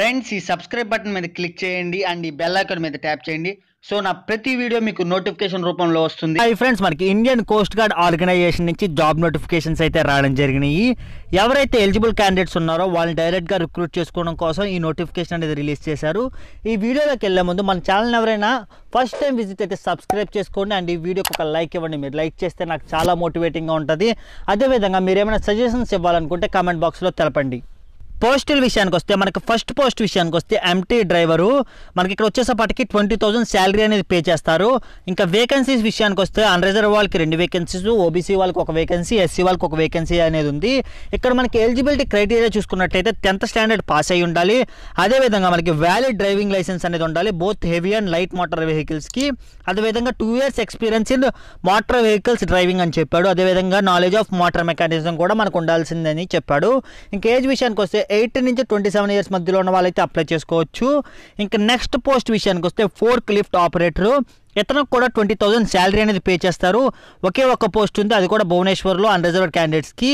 friends ఈ subscribe button మీద click చేయండి అండ్ ఈ బెల్ ఐకాన్ మీద ట్యాప్ చేయండి సో నా ప్రతి వీడియో మీకు నోటిఫికేషన్ రూపంలో వస్తుంది హై ఫ్రెండ్స్ మనకి ఇండియన్ కోస్ట్ గార్డ్ ఆర్గనైజేషన్ నుంచి జాబ్ నోటిఫికేషన్స్ అయితే రావడం జరిగినాయి ఎవరైతే ఎలిజిబుల్ క్యాండిడేట్స్ ఉన్నారో వాళ్ళని డైరెక్ట్గా రిక్రూట్ చేసుకోవడం కోసం ఈ నోటిఫికేషన్ అనేది రిలీజ్ చేశారు ఈ వీడియోలోకి వెళ్ళే ముందు మన ఛానల్ని ఎవరైనా ఫస్ట్ టైం విజిట్ అయితే సబ్స్క్రైబ్ చేసుకోండి అండ్ ఈ వీడియోకి ఒక లైక్ ఇవ్వండి మీరు లైక్ చేస్తే నాకు చాలా మోటివేటింగ్గా ఉంటుంది అదేవిధంగా మీరు ఏమైనా సజెషన్స్ ఇవ్వాలనుకుంటే కామెంట్ బాక్స్లో తెలపండి పోస్టుల విషయానికి వస్తే మనకి ఫస్ట్ పోస్ట్ విషయానికి వస్తే ఎంటీ డ్రైవరు మనకి ఇక్కడ వచ్చేసేపటికి ట్వంటీ థౌసండ్ శాలరీ అనేది పే చేస్తారు ఇంకా వేకెన్సీస్ విషయానికి వస్తే అన్రిజర్వ్ వాళ్ళకి రెండు వేకెన్సీస్ ఓబీసీ వాళ్ళకి ఒక వేకెన్సీ ఎస్సీ వాళ్ళకి ఒక వేకెన్సీ అనేది ఉంది ఇక్కడ మనకి ఎలిజిబిలిటీ క్రైటీరియా చూసుకున్నట్టయితే టెన్త్ స్టాండర్డ్ పాస్ అయి ఉండాలి అదేవిధంగా మనకి వ్యాలిడ్ డ్రైవింగ్ లైసెన్స్ అనేది ఉండాలి both heavy and light motor వెహికల్స్కి అదేవిధంగా two years experience in motor vehicles driving అని చెప్పాడు అదేవిధంగా నాలెడ్జ్ ఆఫ్ మోటార్ మెకానిజం కూడా మనకు ఉండాల్సిందని చెప్పాడు ఇంకా ఏజ్ విషయానికి వస్తే ఎయిట్ నుంచి ట్వంటీ సెవెన్ ఇయర్స్ మధ్యలో ఉన్న వాళ్ళైతే అప్లై చేసుకోవచ్చు ఇంకా నెక్స్ట్ పోస్ట్ విషయానికి వస్తే ఫోర్క్ లిఫ్ట్ ఆపరేటరు ఇతనికి కూడా ట్వంటీ థౌజండ్ శాలరీ అనేది పే చేస్తారు ఒకే ఒక్క పోస్ట్ ఉంది అది కూడా భువనేశ్వర్లో అన్రిజర్వ్డ్ క్యాండిడేట్స్కి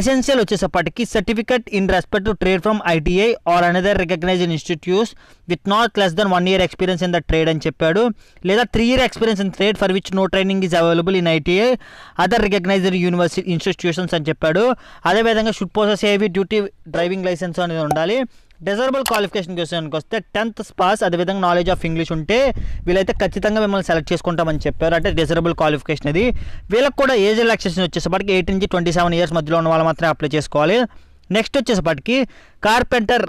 ఎసెన్షియల్ వచ్చేసప్పటికి certificate in respect to trade from ITI or another recognised institutes with not less than one year experience in the trade అని చెప్పాడు లేదా three year experience in trade for which no training is available in ITI other recognised university institutions అని చెప్పాడు అదేవిధంగా should possess heavy duty driving licence అనేది ఉండాలి desirable qualification క్వశ్చన్కి వస్తే టెన్త్ పాస్ అదేవిధంగా నాలెడ్జ్ ఆఫ్ ఇంగ్లీష్ ఉంటే వీళ్ళైతే ఖచ్చితంగా మిమ్మల్ని సెలెక్ట్ చేసుకుంటామని చెప్పారు అంటే డెజరబుల్ క్వాలిఫికేషన్ ఇది వీళ్ళకి కూడా ఏజ్ రిలాక్సేషన్ వచ్చేసప్పటికి ఎయిట్ నుంచి ట్వంటీ సెవెన్ ఇయర్స్ మధ్యలో ఉన్న వాళ్ళు మాత్రమే అప్లై చేసుకోవాలి నెక్స్ట్ వచ్చేసప్పటికి కార్పెంటర్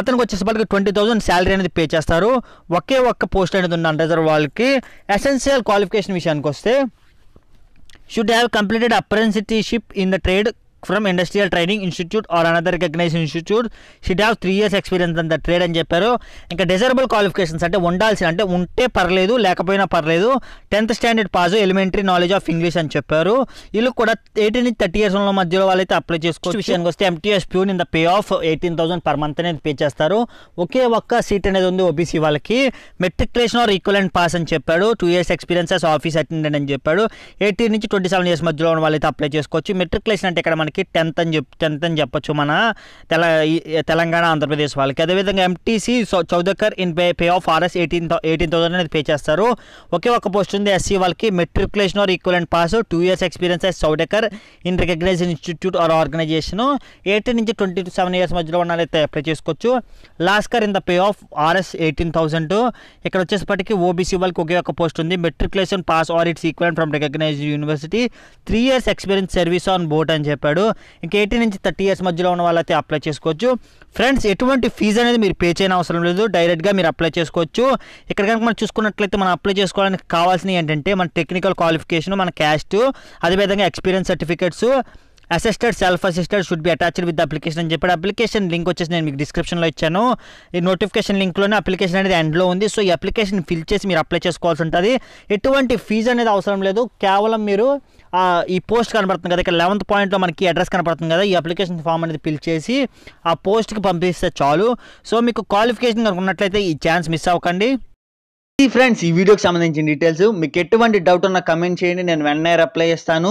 అతనికి వచ్చేసప్పటికి ట్వంటీ థౌసండ్ శాలరీ అనేది పే చేస్తారు ఒకే ఒక్క పోస్ట్ అనేది ఉంది రిజర్వ్ వాళ్ళకి ఎసెన్షియల్ క్వాలిఫికేషన్ విషయానికి వస్తే should have completed apprenticeship in the trade from industrial training institute or another recognise institute should have three years experience అంత ట్రేడ్ అని చెప్పారు ఇంకా డిజరబుల్ క్వాలిఫికేషన్స్ అంటే ఉండాల్సిన అంటే ఉంటే పర్లేదు లేకపోయినా పర్లేదు tenth standard pass elementary knowledge of English అని చెప్పారు వీళ్ళు కూడా ఎయిటీన్ నుంచి థర్టీ ఇయర్స్ ఉన్న మధ్యలో వాళ్ళైతే అప్లై చేసుకోవచ్చు విషయానికి వస్తే MTS peon in the pay of eighteen thousand per month అనేది పే చేస్తారు ఒకే ఒక్క సీట్ అనేది ఉంది ఓబీసీ వాళ్ళకి మెట్రికులేషన్ ఆర్ ఈక్వలెంట్ పాస్ అని చెప్పాడు two years experience office attendant అని చెప్పాడు ఎయిటీన్ నుంచి ట్వంటీ సెవెన్ ఇయర్స్ మధ్యలో ఉన్న వాళ్ళైతే అప్లై చేసుకోవచ్చు మెట్రికులేషన్ అంటే ఇక్కడ మనకి వాళ్ళకి టెన్త్ అని చెప్ టెన్త్ అని చెప్పొచ్చు మన తెల తెలంగాణ ఆంధ్రప్రదేశ్ వాళ్ళకి అదేవిధంగా ఎంటీసీ చౌదకర్ in pay pay of RS eighteen eighteen thousand అనేది పే చేస్తారు ఒకే ఒక పోస్ట్ ఉంది ఎస్సీ వాళ్ళకి matriculation or equivalent pass two years experience as చౌదకర్ in recognise institute or organisation eighteen నుంచి ట్వంటీ టు సెవెన్ ఇయర్స్ మధ్యలో ఉన్న అయితే అప్లై చేసుకోవచ్చు lascar in the pay of RS eighteen thousand ఇక్కడ వచ్చేసప్పటికి ఓబీసీ వాళ్ళకి ఒకే ఒక పోస్ట్ ఉంది matriculation pass or its equivalent from recognised university three years experience service on boat అని చెప్పాడు ఇప్పుడు ఇంకా ఎయిటీన్ నుంచి థర్టీ ఇయర్స్ మధ్యలో ఉన్న వాళ్ళైతే అప్లై చేసుకోవచ్చు ఫ్రెండ్స్ ఎటువంటి ఫీజు అనేది మీరు పే చేయని అవసరం లేదు డైరెక్ట్గా మీరు అప్లై చేసుకోవచ్చు ఇక్కడ కనుక మనం చూసుకున్నట్లయితే మనం అప్లై చేసుకోవడానికి కావాల్సినవి ఏంటంటే మన టెక్నికల్ క్వాలిఫికేషన్ మన క్యాస్ట్ అదేవిధంగా experience certificates attested self attested should be attached with application అని చెప్పి అప్లికేషన్ లింక్ వచ్చేసి నేను మీకు డిస్క్రిప్షన్లో ఇచ్చాను ఈ నోటిఫికేషన్ లింక్లోనే అప్లికేషన్ అనేది ఎండ్లో ఉంది సో ఈ అప్లికేషన్ ఫిల్ చేసి మీరు అప్లై చేసుకోవాల్సి ఉంటుంది ఎటువంటి ఫీజు అనేది అవసరం లేదు కేవలం మీరు ఈ పోస్ట్ కనబడుతుంది కదా ఇక్కడ లెవెంత్ పాయింట్లో మనకి అడ్రస్ కనబడుతుంది కదా ఈ అప్లికేషన్ ఫామ్ అనేది ఫిల్ చేసి ఆ పోస్ట్కి పంపిస్తే చాలు సో మీకు క్వాలిఫికేషన్ కనుకున్నట్లయితే ఈ ఛాన్స్ మిస్ అవ్వకండి ఫ్రెండ్స్ ఈ వీడియోకి సంబంధించిన డీటెయిల్స్ మీకు ఎటువంటి డౌట్ ఉన్నా కమెంట్ చేయండి నేను వెంటనే రిప్లై చేస్తాను